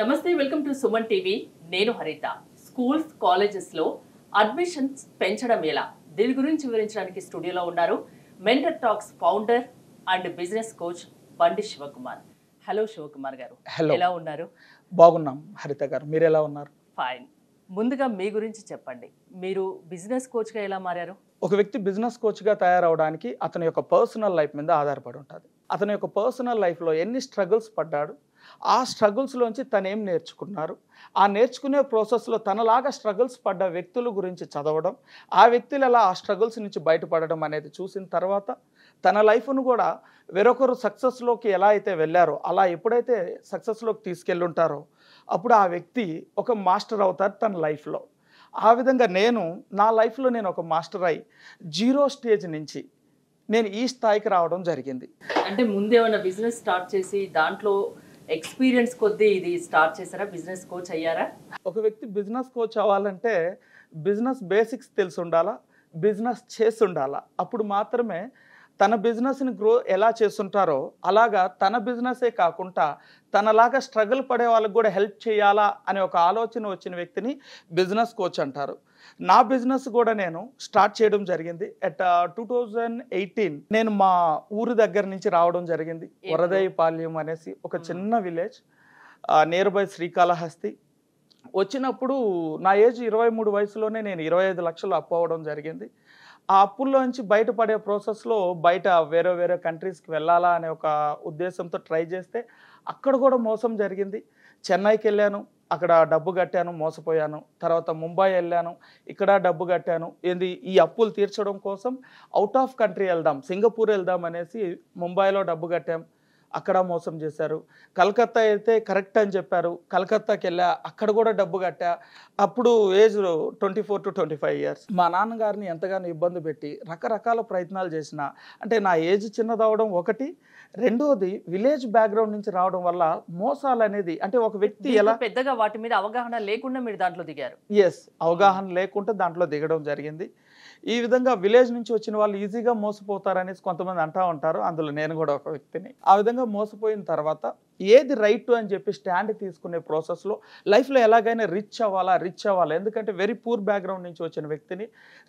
నమస్తే welcome to Suman TV నేను హరిత స్కూల్స్ కాలేజెస్లో అడ్మిషన్స్ పెంచడం ఎలా దీని గురించి వివరించడానికి స్టూడియోలో ఉన్నారు mentor talks founder and business coach Bandi Shivakumar hello Shivakumar గారు హలో ఎలా ఉన్నారు బాగున్నాం హరిత గారు మీరు ఎలా ఉన్నారు ఫైన్ ముందుగా మీ గురించి చెప్పండి మీరు బిజినెస్ కోచ్గా ఎలా మారారు ఒక వ్యక్తి బిజినెస్ కోచ్గా తయారవడానికి అతని యొక్క పర్సనల్ లైఫ్ మీద ఆధారపడి ఉంటుంది అతని యొక్క పర్సనల్ లైఫ్లో ఎన్ని స్ట్రగుల్స్ పడ్డాడు ఆ స్ట్రగుల్స్లోంచి తనేం నేర్చుకున్నారు ఆ నేర్చుకునే ప్రాసెస్లో తనలాగా స్ట్రగుల్స్ పడ్డ వ్యక్తుల గురించి చదవడం ఆ వ్యక్తులు అలా ఆ స్ట్రగుల్స్ నుంచి బయటపడడం అనేది చూసిన తర్వాత తన లైఫ్ను కూడా వేరొకరు సక్సెస్లోకి ఎలా అయితే వెళ్ళారో అలా ఎప్పుడైతే సక్సెస్లోకి తీసుకెళ్ళుంటారో అప్పుడు ఆ వ్యక్తి ఒక మాస్టర్ అవుతారు తన లైఫ్లో ఆ విధంగా నేను నా లైఫ్లో నేను ఒక మాస్టర్ అయి జీరో స్టేజ్ నుంచి నేను ఈ స్థాయికి రావడం జరిగింది అంటే ముందేమైనా బిజినెస్ స్టార్ట్ చేసి దాంట్లో ఎక్స్పీరియన్స్ కొద్ది ఇది స్టార్ట్ చేశారా బిజినెస్ కోచ్ అయ్యారా ఒక వ్యక్తి బిజినెస్ కోచ్ అవ్వాలంటే బిజినెస్ బేసిక్స్ తెలిసి ఉండాలా బిజినెస్ చేసి ఉండాలా అప్పుడు మాత్రమే తన బిజినెస్ని గ్రో ఎలా చేస్తుంటారో అలాగా తన బిజినెసే కాకుండా తనలాగా స్ట్రగుల్ పడే వాళ్ళకు కూడా హెల్ప్ చేయాలా అనే ఒక ఆలోచన వచ్చిన వ్యక్తిని బిజినెస్ కోచ్ అంటారు నా బిజినెస్ కూడా నేను స్టార్ట్ చేయడం జరిగింది అట్ టూ థౌజండ్ ఎయిటీన్ నేను మా ఊరు దగ్గర నుంచి రావడం జరిగింది వరదయపాల్యం అనేసి ఒక చిన్న విలేజ్ నియర్ బై శ్రీకాళహస్తి వచ్చినప్పుడు నా ఏజ్ ఇరవై మూడు వయసులోనే నేను ఇరవై ఐదు లక్షలు అప్పు అవ్వడం జరిగింది ఆ అప్పుల్లోంచి బయటపడే ప్రాసెస్లో బయట వేరే వేరే కంట్రీస్కి వెళ్ళాలా అనే ఒక ఉద్దేశంతో ట్రై చేస్తే అక్కడ కూడా మోసం జరిగింది చెన్నైకి వెళ్ళాను అక్కడ డబ్బు కట్టాను మోసపోయాను తర్వాత ముంబై వెళ్ళాను ఇక్కడ డబ్బు కట్టాను ఏంది ఈ అప్పులు తీర్చడం కోసం అవుట్ ఆఫ్ కంట్రీ వెళ్దాం సింగపూర్ వెళ్దాం అనేసి ముంబైలో డబ్బు కట్టాం అక్కడ మోసం చేశారు కలకత్తా అయితే కరెక్ట్ అని చెప్పారు కలకత్తాకి వెళ్ళా అక్కడ కూడా డబ్బు కట్టా అప్పుడు age twenty four to twenty five years మా నాన్నగారిని ఎంతగానో ఇబ్బంది పెట్టి రకరకాల ప్రయత్నాలు చేసిన అంటే నా ఏజ్ చిన్నదవడం ఒకటి రెండోది విలేజ్ బ్యాక్గ్రౌండ్ నుంచి రావడం వల్ల మోసాలు అనేది అంటే ఒక వ్యక్తి ఎలా పెద్దగా వాటి మీద అవగాహన లేకుండా మీరు దాంట్లో దిగారు ఎస్ అవగాహన లేకుండా దాంట్లో దిగడం జరిగింది ఈ విధంగా విలేజ్ నుంచి వచ్చిన వాళ్ళు ఈజీగా మోసపోతారనేసి కొంతమంది అంటా ఉంటారు అందులో నేను కూడా ఒక వ్యక్తిని ఆ విధంగా మోసపోయిన తర్వాత ఏది రైట్ అని చెప్పి స్టాండ్ తీసుకునే ప్రాసెస్లో లైఫ్లో ఎలాగైనా రిచ్ అవ్వాలా రిచ్ అవ్వాలా ఎందుకంటే వెరీ పూర్ బ్యాక్గ్రౌండ్ నుంచి వచ్చిన వ్యక్తిని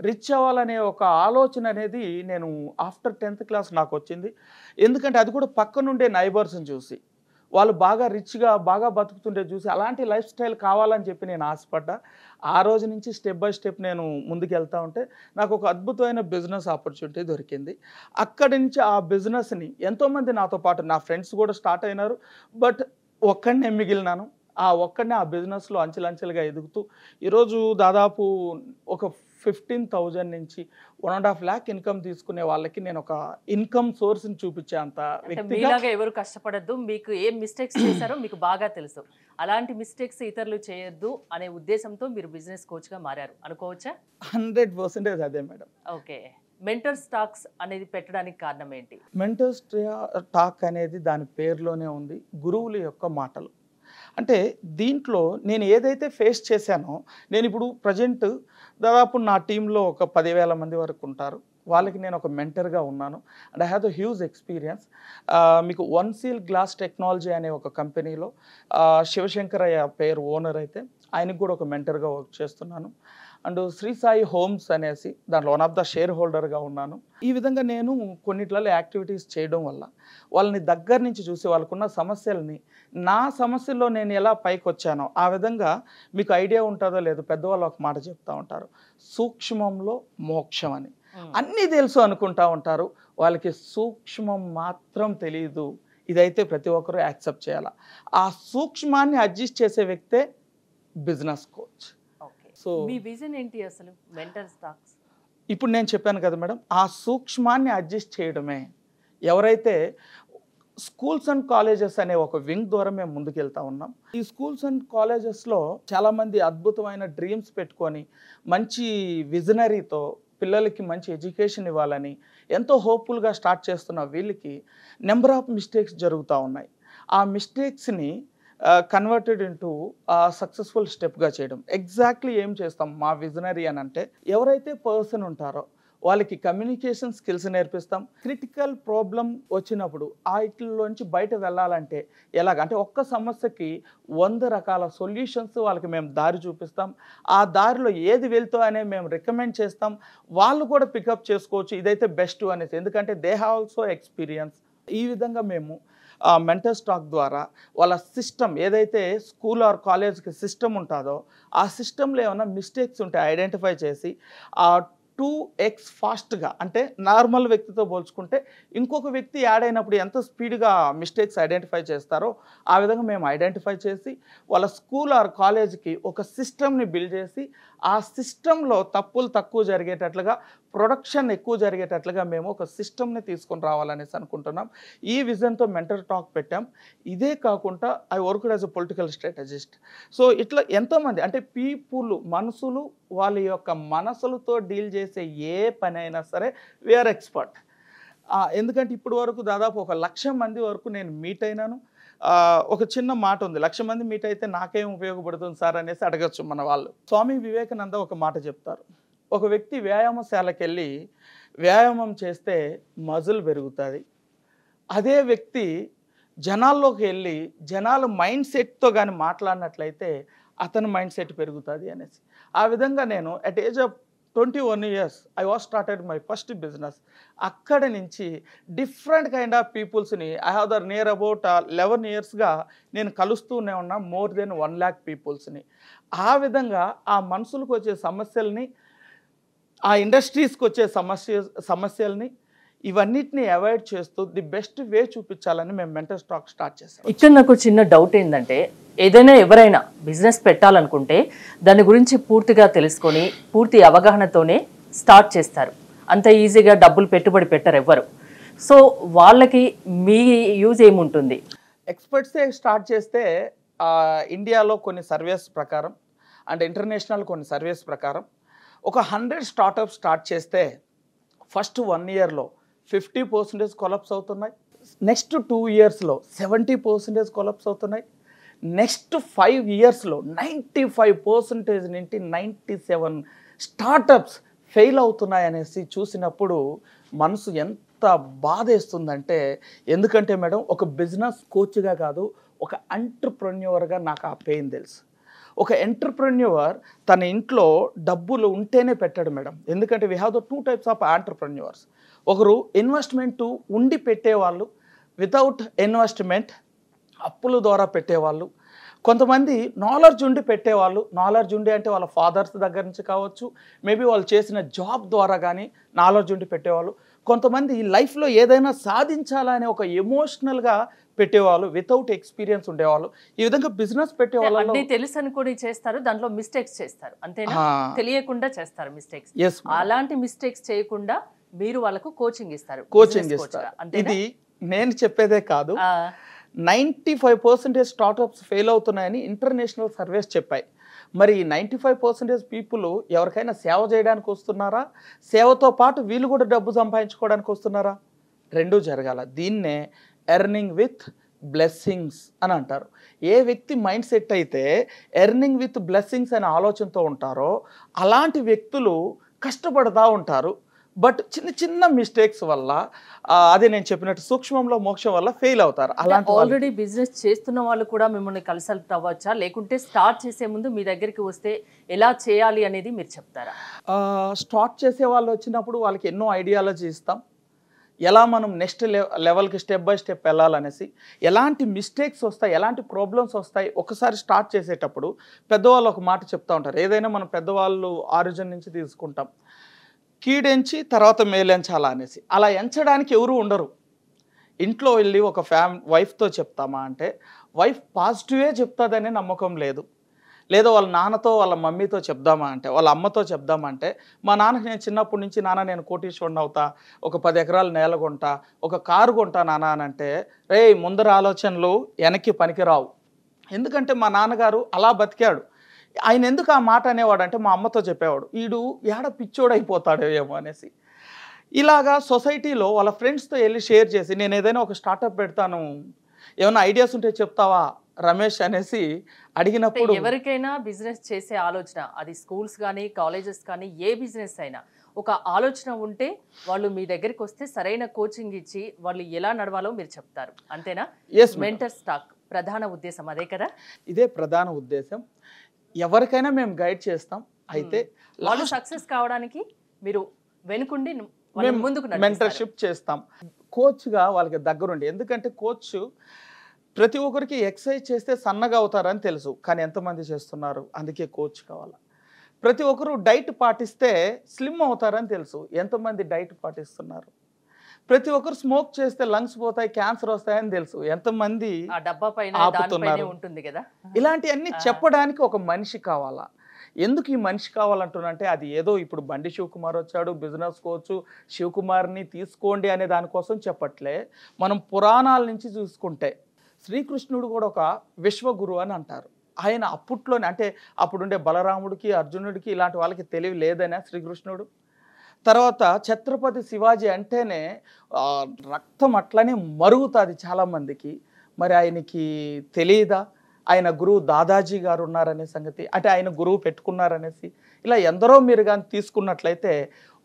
రిచ్ అవ్వాలనే ఒక ఆలోచన అనేది నేను ఆఫ్టర్ టెన్త్ క్లాస్ నాకు వచ్చింది ఎందుకంటే అది కూడా పక్కనుండే నైబర్స్ని చూసి వాళ్ళు బాగా రిచ్గా బాగా బతుకుతుంటే చూసి అలాంటి లైఫ్ స్టైల్ కావాలని చెప్పి నేను ఆశపడ్డా ఆ రోజు నుంచి స్టెప్ బై స్టెప్ నేను ముందుకు వెళ్తూ ఉంటే నాకు ఒక అద్భుతమైన బిజినెస్ ఆపర్చునిటీ దొరికింది అక్కడి నుంచి ఆ బిజినెస్ని ఎంతోమంది నాతో పాటు నా ఫ్రెండ్స్ కూడా స్టార్ట్ అయినారు బట్ ఒక్కడినే మిగిలినాను ఆ ఒక్కడిని ఆ బిజినెస్లో అంచెలంచెలుగా ఎదుగుతూ ఈరోజు దాదాపు ఒక ఫిఫ్టీన్ థౌజండ్ నుంచి one and half lakh income తీసుకునే వాళ్ళకి నేను ఒక ఇన్కమ్ సోర్స్ ని చూపించే అంత మీలాగా ఎవరు కష్టపడద్దు మీకు ఏం మిస్టేక్స్ చేశారో మీకు బాగా తెలుసు అలాంటి మిస్టేక్స్ ఇతరులు చేయొద్దు అనే ఉద్దేశంతో మీరు బిజినెస్ కోచ్ గా మారారు అనుకోవచ్చా హండ్రెడ్ పర్సెంటేజ్ అదే మేడం ఓకే మెంటర్ స్టాక్స్ అనేది పెట్టడానికి కారణం ఏంటి మెంటర్ స్టాక్ అనేది దాని పేరులోనే ఉంది గురువుల యొక్క మాటలు అంటే దీంట్లో నేను ఏదైతే ఫేస్ చేశానో నేను ఇప్పుడు ప్రజెంట్ దాదాపు నా టీంలో ఒక పదివేల మంది వరకు ఉంటారు వాళ్ళకి నేను ఒక మెంటర్గా ఉన్నాను and I have the huge experience మీకు వన్ సీల్ గ్లాస్ టెక్నాలజీ అనే ఒక కంపెనీలో శివశంకరయ్య పేరు ఓనర్ అయితే ఆయనకు కూడా ఒక మెంటర్గా వర్క్ చేస్తున్నాను అండ్ శ్రీ సాయి హోమ్స్ అనేసి దాంట్లో వన్ ఆఫ్ ద షేర్ హోల్డర్గా ఉన్నాను ఈ విధంగా నేను కొన్నిట్లలో యాక్టివిటీస్ చేయడం వల్ల వాళ్ళని దగ్గర నుంచి చూసి వాళ్ళకున్న సమస్యల్ని నా సమస్యల్లో నేను ఎలా పైకి వచ్చానో ఆ విధంగా మీకు ఐడియా ఉంటుందో లేదో పెద్దవాళ్ళు ఒక మాట చెప్తూ ఉంటారు సూక్ష్మంలో మోక్షం అని అన్నీ తెలుసు అనుకుంటా ఉంటారు వాళ్ళకి సూక్ష్మం మాత్రం తెలియదు ఇదైతే ప్రతి ఒక్కరూ యాక్సెప్ట్ చేయాలి ఆ సూక్ష్మాన్ని అడ్జస్ట్ చేసే వ్యక్తే బిజినెస్ కోచ్ సో మీ విజన్ ఏంటి అసలు మెంటల్ స్టాక్స్ ఇప్పుడు నేను చెప్పాను కదా మేడం ఆ సూక్ష్మాన్ని అడ్జస్ట్ చేయడమే ఎవరైతే స్కూల్స్ అండ్ కాలేజెస్ అనే ఒక వింగ్ ద్వారా మేము ముందుకెళ్తా ఉన్నాం ఈ స్కూల్స్ అండ్ కాలేజెస్లో చాలామంది అద్భుతమైన డ్రీమ్స్ పెట్టుకొని మంచి విజనరీతో పిల్లలకి మంచి ఎడ్యుకేషన్ ఇవ్వాలని ఎంతో హోప్ఫుల్గా స్టార్ట్ చేస్తున్న వీళ్ళకి నెంబర్ ఆఫ్ మిస్టేక్స్ జరుగుతూ ఉన్నాయి ఆ మిస్టేక్స్ని కన్వర్టెడ్ ఇంటూ సక్సెస్ఫుల్ స్టెప్గా చేయడం ఎగ్జాక్ట్లీ ఏం చేస్తాం మా విజనరీ అని అంటే ఎవరైతే పర్సన్ ఉంటారో వాళ్ళకి కమ్యూనికేషన్ స్కిల్స్ నేర్పిస్తాం క్రిటికల్ ప్రాబ్లం వచ్చినప్పుడు వాటిలోంచి బయట వెళ్ళాలంటే ఎలాగంటే ఒక్క సమస్యకి వంద రకాల సొల్యూషన్స్ వాళ్ళకి మేము దారి చూపిస్తాం ఆ దారిలో ఏది వెళ్తో అనే మేము రికమెండ్ చేస్తాం వాళ్ళు కూడా పికప్ చేసుకోవచ్చు ఇదైతే బెస్ట్ అనేసి ఎందుకంటే దే హ్యావ్ ఆల్సో ఎక్స్పీరియన్స్ ఈ విధంగా మేము మెంటల్ స్టాక్ ద్వారా వాళ్ళ సిస్టమ్ ఏదైతే స్కూల్ ఆర్ కాలేజ్కి సిస్టమ్ ఉంటుందో ఆ సిస్టంలో ఏమైనా మిస్టేక్స్ ఉంటే ఐడెంటిఫై చేసి ఆ టూ ఎక్స్ ఫాస్ట్గా అంటే నార్మల్ వ్యక్తితో పోల్చుకుంటే ఇంకొక వ్యక్తి యాడ్ అయినప్పుడు ఎంత స్పీడ్గా మిస్టేక్స్ ఐడెంటిఫై చేస్తారో ఆ విధంగా మేము ఐడెంటిఫై చేసి వాళ్ళ స్కూల్ ఆర్ కాలేజ్కి ఒక సిస్టమ్ని బిల్డ్ చేసి ఆ సిస్టంలో తప్పులు తక్కువ జరిగేటట్లుగా ప్రొడక్షన్ ఎక్కువ జరిగేటట్లుగా మేము ఒక సిస్టమ్ని తీసుకొని రావాలనేసి అనుకుంటున్నాం ఈ విజన్తో మెంటర్ టాక్ పెట్టాం ఇదే కాకుండా I work as a political strategist so ఇట్లా ఎంతోమంది అంటే పీపుల్ మనసులు వాళ్ళ యొక్క మనసులతో డీల్ చేసే ఏ పని అయినా సరే వీఆర్ ఎక్స్పర్ట్ ఎందుకంటే ఇప్పటి వరకు దాదాపు ఒక లక్ష మంది వరకు నేను మీట్ అయినాను ఒక చిన్న మాట ఉంది లక్ష మంది మీట్ అయితే నాకేం ఉపయోగపడుతుంది సార్ అనేసి అడగచ్చు మన వాళ్ళు స్వామి వివేకానంద ఒక మాట చెప్తారు ఒక వ్యక్తి వ్యాయామశాలకు వెళ్ళి వ్యాయామం చేస్తే మజులు పెరుగుతుంది అదే వ్యక్తి జనాల్లోకి వెళ్ళి జనాల మైండ్ సెట్తో కానీ మాట్లాడినట్లయితే అతని మైండ్ సెట్ పెరుగుతుంది అనేసి ఆ విధంగా నేను at age of twenty one years I was started my first business అక్కడ నుంచి డిఫరెంట్ కైండ్ ఆఫ్ పీపుల్స్ని I have there near about eleven ఇయర్స్గా నేను కలుస్తూనే ఉన్నా మోర్ దెన్ వన్ ల్యాక్ పీపుల్స్ని ఆ విధంగా ఆ మనుషులకు వచ్చే సమస్యల్ని ఆ ఇండస్ట్రీస్కి వచ్చే సమస్య సమస్యల్ని ఇవన్నిటిని అవాయిడ్ చేస్తూ ది బెస్ట్ వే చూపించాలని మేము మెంటల్ స్టాక్ స్టార్ట్ చేసాం ఇక్కడ నాకు చిన్న డౌట్ ఏంటంటే ఏదైనా ఎవరైనా బిజినెస్ పెట్టాలనుకుంటే దాని గురించి పూర్తిగా తెలుసుకొని పూర్తి అవగాహనతోనే స్టార్ట్ చేస్తారు అంత ఈజీగా డబ్బులు పెట్టుబడి పెట్టరు ఎవ్వరు సో వాళ్ళకి మీ యూజ్ ఏముంటుంది ఎక్స్పర్ట్సే స్టార్ట్ చేస్తే ఇండియాలో కొన్ని సర్వేస్ ప్రకారం అండ్ ఇంటర్నేషనల్ కొన్ని సర్వేస్ ప్రకారం ఒక హండ్రెడ్ స్టార్టప్ స్టార్ట్ చేస్తే ఫస్ట్ వన్ ఇయర్లో ఫిఫ్టీ పర్సెంటేజ్ కొలప్స్ అవుతున్నాయి నెక్స్ట్ టూ ఇయర్స్లో సెవెంటీ పర్సెంటేజ్ కొలప్స్ అవుతున్నాయి నెక్స్ట్ ఫైవ్ ఇయర్స్లో నైంటీ ఫైవ్ పర్సెంటేజ్ నుండి నైంటీ సెవెన్ స్టార్టప్స్ ఫెయిల్ అవుతున్నాయనేసి చూసినప్పుడు మనసు ఎంత బాధేస్తుందంటే ఎందుకంటే మేడం ఒక బిజినెస్ కోచ్గా కాదు ఒక అంటర్ప్రెన్యూర్గా నాకు ఆ పెయిన్ తెలుసు ఒక ఎంటర్ప్రెన్యూవర్ తన ఇంట్లో డబ్బులు ఉంటేనే పెట్టాడు మేడం ఎందుకంటే we have the two types of entrepreneurs ఒకరు ఇన్వెస్ట్మెంట్ ఉండి పెట్టేవాళ్ళు వితౌట్ ఇన్వెస్ట్మెంట్ అప్పుల ద్వారా పెట్టేవాళ్ళు కొంతమంది నాలెడ్జ్ ఉండి పెట్టేవాళ్ళు నాలెడ్జ్ ఉండి అంటే వాళ్ళ ఫాదర్స్ దగ్గర నుంచి కావచ్చు మేబీ వాళ్ళు చేసిన జాబ్ ద్వారా కానీ నాలెడ్జ్ ఉండి పెట్టేవాళ్ళు కొంతమంది లైఫ్లో ఏదైనా సాధించాలనే ఒక ఎమోషనల్గా పెట్టేవాళ్ళు వితౌట్ ఎక్స్పీరియన్స్ ఉండేవాళ్ళు ఈ విధంగా బిజినెస్ పెట్టేవాళ్ళు అన్ని తెలుసు అనుకుని చేస్తారు దాంట్లో మిస్టేక్స్ చేస్తారు అంతే తెలియకుండా చేస్తారు మిస్టేక్స్ అలాంటి మిస్టేక్స్ చేయకుండా మీరు వాళ్ళకు కోచింగ్ ఇస్తారు కోచింగ్ ఇస్తారు ఇది నేను చెప్పేదే కాదు ninety five percentage startups fail అవుతున్నాయని ఇంటర్నేషనల్ సర్వేస్ చెప్పాయి మరి నైంటీ ఫైవ్ పర్సెంటేజ్ పీపుల్ ఎవరికైనా సేవ చేయడానికి వస్తున్నారా సేవతో పాటు వీళ్ళు కూడా డబ్బు సంపాదించుకోవడానికి వస్తున్నారా రెండూ జరగాల దీన్నే ఎర్నింగ్ విత్ బ్లెస్సింగ్స్ అని అంటారు ఏ వ్యక్తి మైండ్ సెట్ అయితే ఎర్నింగ్ విత్ బ్లెస్సింగ్స్ అనే ఆలోచనతో ఉంటారో అలాంటి వ్యక్తులు కష్టపడతా ఉంటారు బట్ చిన్న చిన్న మిస్టేక్స్ వల్ల అదే నేను చెప్పినట్టు సూక్ష్మంలో మోక్షం వల్ల ఫెయిల్ అవుతారు అలాంటి ఆల్రెడీ బిజినెస్ చేస్తున్న వాళ్ళు కూడా మిమ్మల్ని కన్సల్ట్ అవ్వచ్చా లేకుంటే స్టార్ట్ చేసే ముందు మీ దగ్గరికి వస్తే ఎలా చేయాలి అనేది మీరు చెప్తారా స్టార్ట్ చేసే వాళ్ళు వచ్చినప్పుడు వాళ్ళకి ఎన్నో ఐడియాలజీ ఇస్తాం ఎలా మనం నెక్స్ట్ లెవెల్కి స్టెప్ బై స్టెప్ వెళ్ళాలనేసి ఎలాంటి మిస్టేక్స్ వస్తాయి ఎలాంటి ప్రాబ్లమ్స్ వస్తాయి ఒకసారి స్టార్ట్ చేసేటప్పుడు పెద్దవాళ్ళు ఒక మాట చెప్తూ ఉంటారు ఏదైనా మనం పెద్దవాళ్ళు ఆరిజిన్ నుంచి తీసుకుంటాం కీడెంచి తర్వాత మేలెంచాలా అనేసి అలా ఎంచడానికి ఎవరు ఉండరు ఇంట్లో వెళ్ళి ఒక ఫ్యామ్ వైఫ్తో చెప్తామా అంటే వైఫ్ పాజిటివే చెప్తుందనే నమ్మకం లేదు లేదా వాళ్ళ నాన్నతో వాళ్ళ మమ్మీతో చెప్దామా అంటే వాళ్ళ అమ్మతో చెప్దామా అంటే మా నాన్నకి నేను చిన్నప్పటి నుంచి నాన్న నేను కోటీశ్వరుని అవుతా ఒక పది ఎకరాలు నేల కొంటా ఒక కారు కొంటా నాన్న అని అంటే రే ముందర ఆలోచనలు వెనక్కి పనికిరావు ఎందుకంటే మా నాన్నగారు అలా బతికాడు ఆయన ఎందుకు ఆ మాట అనేవాడు అంటే మా అమ్మతో చెప్పేవాడు వీడు ఏడ పిచ్చోడైపోతాడో ఏమో అనేసి ఇలాగా సొసైటీలో వాళ్ళ ఫ్రెండ్స్తో వెళ్ళి షేర్ చేసి నేను ఏదైనా ఒక స్టార్టప్ పెడతాను ఏమైనా ఐడియాస్ ఉంటే చెప్తావా రమేష్ అనేసి అడిగినప్పుడు ఎవరికైనా బిజినెస్ చేసే ఆలోచన అది స్కూల్స్ కానీ కాలేజెస్ కానీ ఏ బిజినెస్ అయినా ఒక ఆలోచన ఉంటే వాళ్ళు మీ దగ్గరికి వస్తే సరైన కోచింగ్ ఇచ్చి వాళ్ళు ఎలా నడవాలో మీరు చెప్తారు అంతేనా ఎస్ మెంటర్ స్టాక్ ప్రధాన ఉద్దేశం అదే కదా ఇదే ప్రధాన ఉద్దేశం ఎవరికైనా మేము గైడ్ చేస్తాం అయితే వాళ్ళు సక్సెస్ కావడానికి మీరు వెనుకుండి మేము ముందుకు మెంటర్షిప్ చేస్తాం కోచ్గా వాళ్ళకి దగ్గరుండి ఎందుకంటే కోచ్ ప్రతి ఒక్కరికి ఎక్సర్సైజ్ చేస్తే సన్నగా అవుతారని తెలుసు కానీ ఎంతమంది చేస్తున్నారు అందుకే కోచ్ కావాలి ప్రతి ఒక్కరు డైట్ పాటిస్తే స్లిమ్ అవుతారని తెలుసు ఎంతమంది డైట్ పాటిస్తున్నారు ప్రతి ఒక్కరు స్మోక్ చేస్తే లంగ్స్ పోతాయి క్యాన్సర్ వస్తాయని తెలుసు ఎంతమంది ఆపుతున్నారు ఉంటుంది కదా ఇలాంటివన్నీ చెప్పడానికి ఒక మనిషి కావాలా ఎందుకు ఈ మనిషి కావాలంటున్నంటే అది ఏదో ఇప్పుడు బండి శివకుమార్ వచ్చాడు బిజినెస్ కోచ్ శివకుమార్ని తీసుకోండి అనే దానికోసం చెప్పట్లే మనం పురాణాల నుంచి చూసుకుంటే శ్రీకృష్ణుడు కూడా ఒక విశ్వగురు అని అంటారు ఆయన అప్పట్లోనే అంటే అప్పుడుండే బలరాముడికి అర్జునుడికి ఇలాంటి వాళ్ళకి తెలివి లేదనే శ్రీకృష్ణుడు తర్వాత ఛత్రపతి శివాజీ అంటేనే రక్తం అట్లనే మరుగుతుంది చాలామందికి మరి ఆయనకి తెలియదా ఆయన గురువు దాదాజీ గారు ఉన్నారనే సంగతి అంటే ఆయన గురువు పెట్టుకున్నారనేసి ఇలా ఎందరో మీరు కానీ తీసుకున్నట్లయితే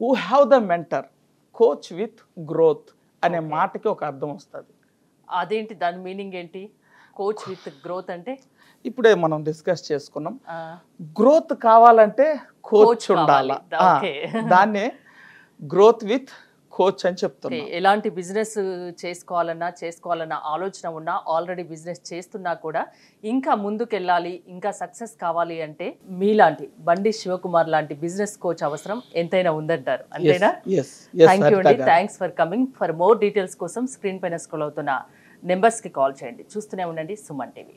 you have the mentor coach with growth అనే మాటకి ఒక అర్థం వస్తుంది అదేంటి దాని మీనింగ్ ఏంటి కోచ్ విత్ గ్రోత్ అంటే ఇప్పుడే మనం డిస్కస్ చేసుకున్నాం గ్రోత్ కావాలంటే కోచ్ ఉండాలి దాన్నే గ్రోత్ విత్ కోచ్ అని చెప్తున్నా ఎలాంటి బిజినెస్ చేసుకోవాలన్నా చేసుకోవాలన్న ఆలోచన ఉన్నా ఆల్రెడీ బిజినెస్ చేస్తున్నా కూడా ఇంకా ముందుకెళ్ళాలి ఇంకా సక్సెస్ కావాలి అంటే మీలాంటి బండి శివకుమార్ లాంటి బిజినెస్ కోచ్ అవసరం ఎంతైనా ఉందంటారు అంతేనా థ్యాంక్ యూ అండి thanks for coming for more details కోసం స్క్రీన్ పైన స్కూల్ అవుతున్న నెంబర్స్ కి కాల్ చేయండి చూస్తూనే ఉండండి సుమన్ టీవీ